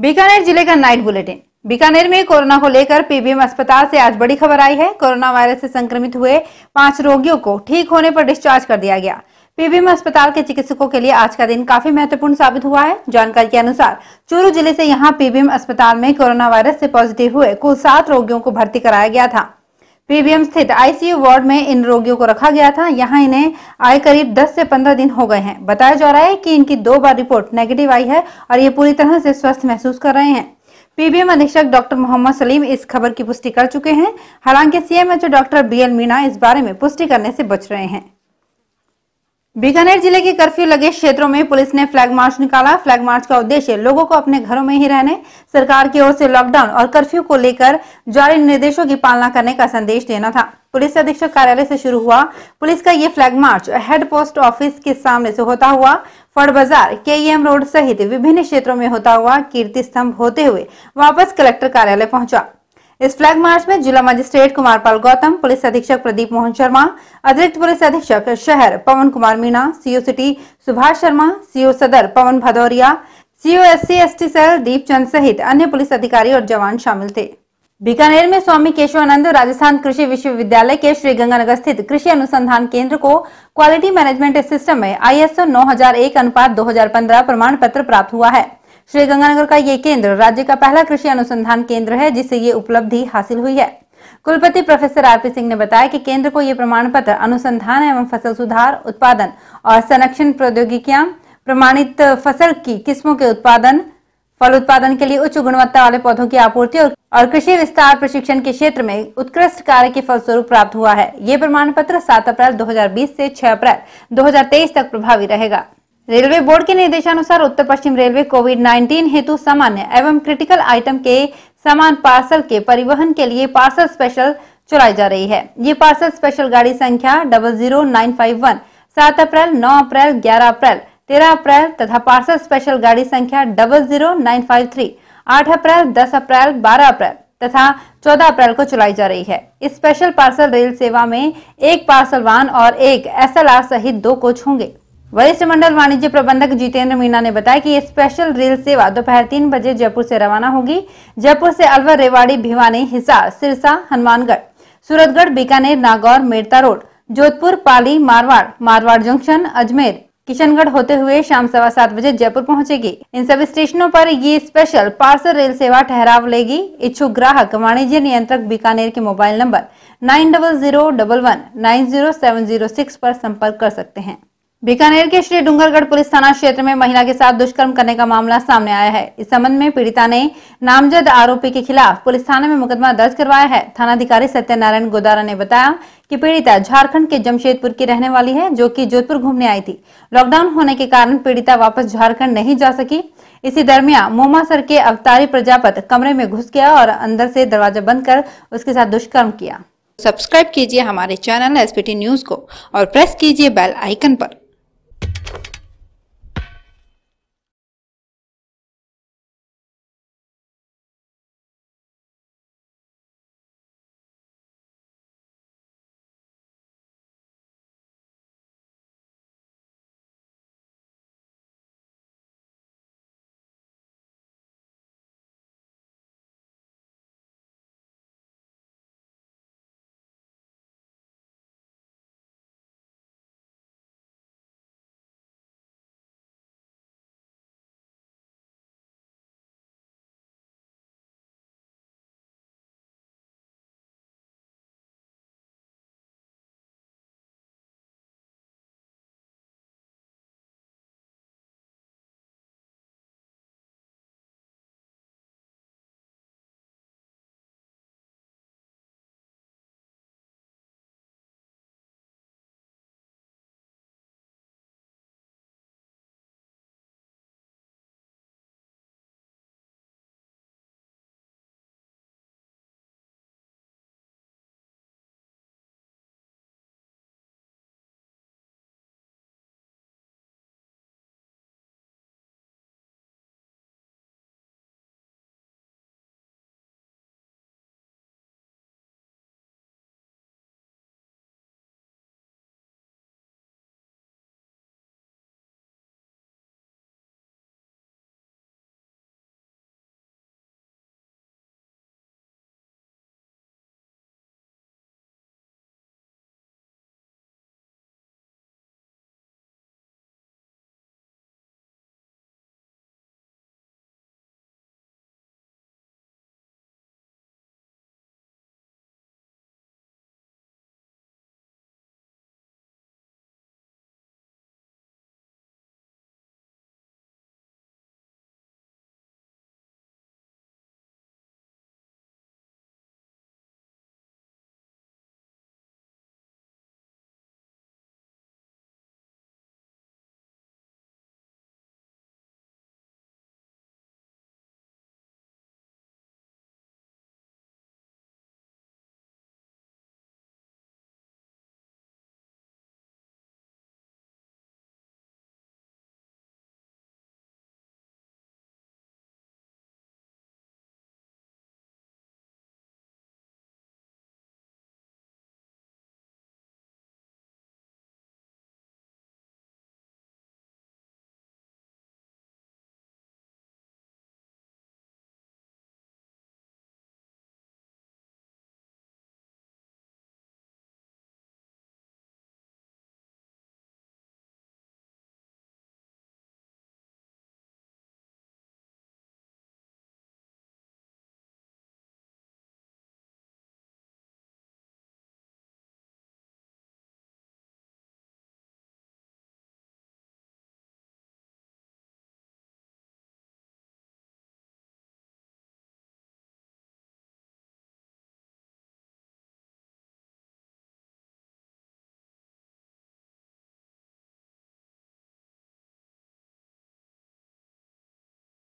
बीकानेर जिले का night bulletin Bikaner में कोरोना को लेकर पीबीएम अस्पताल से आज बड़ी खबर आई है कोरोना वायरस से संक्रमित हुए पांच रोगियों को ठीक होने पर डिस्चार्ज कर दिया गया पीबीएम अस्पताल के चिकित्सकों के लिए आज का दिन काफी महत्वपूर्ण साबित हुआ है जानकारी के अनुसार चूरू जिले से यहाँ पीबीएम अस्पताल में कोरोना वायरस से पॉजिटिव हुए कुल सात रोगियों को भर्ती कराया गया था पीबीएम स्थित आईसीयू वार्ड में इन रोगियों को रखा गया था यहां इन्हें आए करीब 10 से 15 दिन हो गए हैं बताया जा रहा है कि इनकी दो बार रिपोर्ट नेगेटिव आई है और ये पूरी तरह से स्वस्थ महसूस कर रहे हैं पीबीएम अधीक्षक डॉक्टर मोहम्मद सलीम इस खबर की पुष्टि कर चुके हैं हालांकि CMHO doctor B L Meena इस बारे में पुष्टि करने से बच रहे हैं बीकानेर जिले के कर्फ्यू लगे क्षेत्रों में पुलिस ने फ्लैग मार्च निकाला फ्लैग मार्च का उद्देश्य लोगों को अपने घरों में ही रहने सरकार की ओर से लॉकडाउन और कर्फ्यू को लेकर जारी निर्देशों की पालना करने का संदेश देना था पुलिस अधीक्षक कार्यालय से शुरू हुआ पुलिस का ये flag march head post office के सामने से होता हुआ फड़ बाजार के एम रोड सहित विभिन्न क्षेत्रों में होता हुआ कीर्ति स्तंभ होते हुए वापस कलेक्टर कार्यालय पहुंचा इस फ्लैग मार्च में जिला मजिस्ट्रेट कुमारपाल गौतम पुलिस अधीक्षक प्रदीप मोहन शर्मा अतिरिक्त पुलिस अधीक्षक शहर Pawan Kumar Meena CO city Subhash Sharma CO सदर Pawan Bhadauria CO S C S T cell Deep Chand सहित अन्य पुलिस अधिकारी और जवान शामिल थे बीकानेर में स्वामी केशवानंद राजस्थान कृषि विश्वविद्यालय के श्री गंगानगर स्थित कृषि अनुसंधान केंद्र को क्वालिटी मैनेजमेंट सिस्टम में आईएसओ 9001 अनुपात 2015 प्रमाण पत्र प्राप्त हुआ है श्रीगंगानगर का ये केंद्र राज्य का पहला कृषि अनुसंधान केंद्र है जिससे ये उपलब्धि हासिल हुई है कुलपति प्रोफेसर आर पी सिंह ने बताया कि केंद्र को ये प्रमाण पत्र अनुसंधान एवं फसल सुधार उत्पादन और संरक्षण प्रौद्योगिकियां प्रमाणित फसल की किस्मों के उत्पादन फल उत्पादन के लिए उच्च गुणवत्ता वाले पौधों की आपूर्ति और कृषि विस्तार प्रशिक्षण के क्षेत्र में उत्कृष्ट कार्य के फलस्वरूप प्राप्त हुआ है ये प्रमाण पत्र सात अप्रैल बीस से छह अप्रैल तेईस तक प्रभावी रहेगा रेलवे बोर्ड के निर्देशानुसार उत्तर पश्चिम रेलवे कोविड 19 हेतु सामान्य एवं क्रिटिकल आइटम के समान पार्सल के परिवहन के लिए पार्सल स्पेशल चलाई जा रही है ये पार्सल स्पेशल गाड़ी संख्या double zero nine five one सात अप्रैल नौ अप्रैल ग्यारह अप्रैल तेरह अप्रैल तथा पार्सल स्पेशल गाड़ी संख्या double zero nine five three आठ अप्रैल दस अप्रैल बारह अप्रैल तथा चौदह अप्रैल को चलाई जा रही है इस स्पेशल पार्सल रेल सेवा में एक पार्सल वाहन और एक एस सहित दो कोच होंगे वरिष्ठ मंडल वाणिज्य प्रबंधक जितेंद्र मीणा ने बताया कि ये स्पेशल रेल सेवा दोपहर तीन बजे जयपुर से रवाना होगी जयपुर से अलवर रेवाड़ी भिवानी हिसार सिरसा हनुमानगढ़ सूरतगढ़ बीकानेर नागौर मेरता रोड जोधपुर पाली मारवाड़ मारवाड़ जंक्शन अजमेर किशनगढ़ होते हुए शाम सवा सात बजे जयपुर पहुंचेगी इन सभी स्टेशनों पर ये स्पेशल पार्सल रेल सेवा ठहराव लेगी इच्छुक ग्राहक वाणिज्य नियंत्रक बीकानेर के mobile number nine double zero double one nine zero seven zero six पर संपर्क कर सकते हैं बीकानेर के श्री डूंगरगढ़ पुलिस थाना क्षेत्र में महिला के साथ दुष्कर्म करने का मामला सामने आया है इस संबंध में पीड़िता ने नामजद आरोपी के खिलाफ पुलिस थाने में मुकदमा दर्ज करवाया है थानाधिकारी सत्यनारायण गोदारा ने बताया कि पीड़िता झारखंड के जमशेदपुर की रहने वाली है जो कि जोधपुर घूमने आई थी लॉकडाउन होने के कारण पीड़िता वापस झारखण्ड नहीं जा सकी इसी दरमियान मोमासर के अवतारी प्रजापत कमरे में घुस गया और अंदर से दरवाजा बंद कर उसके साथ दुष्कर्म किया सब्सक्राइब कीजिए हमारे चैनल एस न्यूज को और प्रेस कीजिए बेल आइकन पर